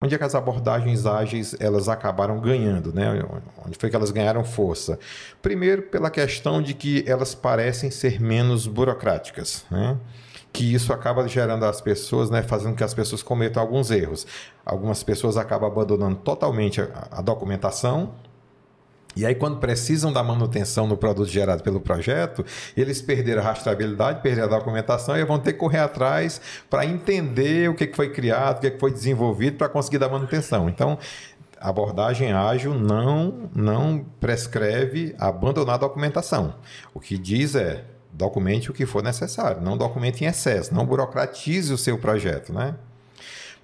Onde é que as abordagens ágeis elas acabaram ganhando, né? Onde foi que elas ganharam força? Primeiro, pela questão de que elas parecem ser menos burocráticas, né? Que isso acaba gerando as pessoas, né? Fazendo que as pessoas cometam alguns erros. Algumas pessoas acabam abandonando totalmente a, a documentação, e aí, quando precisam da manutenção no produto gerado pelo projeto, eles perderam a rastreabilidade, perderam a documentação e vão ter que correr atrás para entender o que foi criado, o que foi desenvolvido para conseguir dar manutenção. Então, abordagem ágil não, não prescreve abandonar a documentação. O que diz é documente o que for necessário, não documente em excesso, não burocratize o seu projeto, né?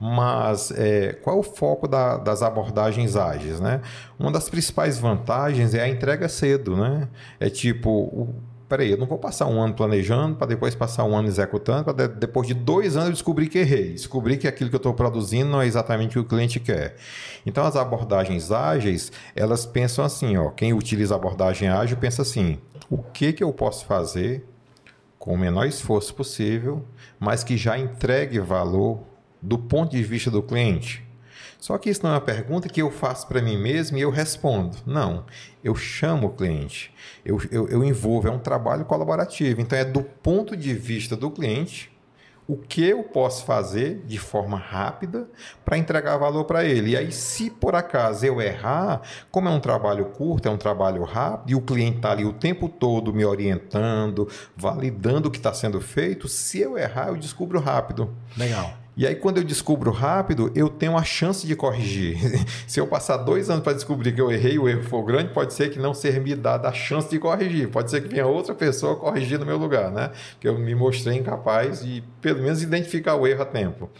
Mas é, qual é o foco da, das abordagens ágeis? Né? Uma das principais vantagens é a entrega cedo. Né? É tipo, peraí, eu não vou passar um ano planejando para depois passar um ano executando, para de, depois de dois anos eu descobrir que errei, descobrir que aquilo que eu estou produzindo não é exatamente o que o cliente quer. Então as abordagens ágeis, elas pensam assim, ó, quem utiliza a abordagem ágil pensa assim, o que, que eu posso fazer com o menor esforço possível, mas que já entregue valor do ponto de vista do cliente? Só que isso não é uma pergunta que eu faço para mim mesmo e eu respondo. Não, eu chamo o cliente, eu, eu, eu envolvo, é um trabalho colaborativo. Então, é do ponto de vista do cliente o que eu posso fazer de forma rápida para entregar valor para ele. E aí, se por acaso eu errar, como é um trabalho curto, é um trabalho rápido, e o cliente está ali o tempo todo me orientando, validando o que está sendo feito, se eu errar, eu descubro rápido. Legal. E aí, quando eu descubro rápido, eu tenho a chance de corrigir. Se eu passar dois anos para descobrir que eu errei, o erro for grande, pode ser que não ser me dada a chance de corrigir. Pode ser que venha outra pessoa corrigir no meu lugar, né? Que eu me mostrei incapaz de, pelo menos, identificar o erro a tempo.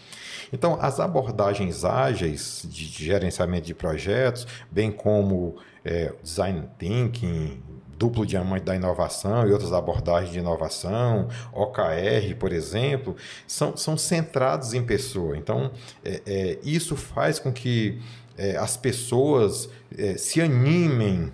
Então, as abordagens ágeis de gerenciamento de projetos, bem como é, design thinking, duplo diamante da inovação e outras abordagens de inovação, OKR, por exemplo, são, são centrados em pessoa. Então, é, é, isso faz com que é, as pessoas é, se animem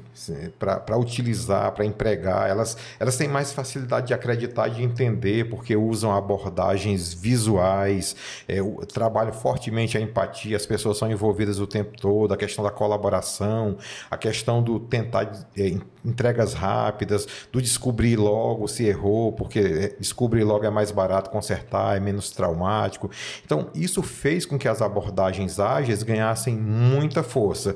para utilizar, para empregar. Elas, elas têm mais facilidade de acreditar e de entender, porque usam abordagens visuais, é, trabalham fortemente a empatia, as pessoas são envolvidas o tempo todo, a questão da colaboração, a questão do tentar é, entregas rápidas, do descobrir logo se errou, porque é, descobrir logo é mais barato consertar, é menos traumático. Então, isso fez com que as abordagens ágeis ganhassem muito muita força.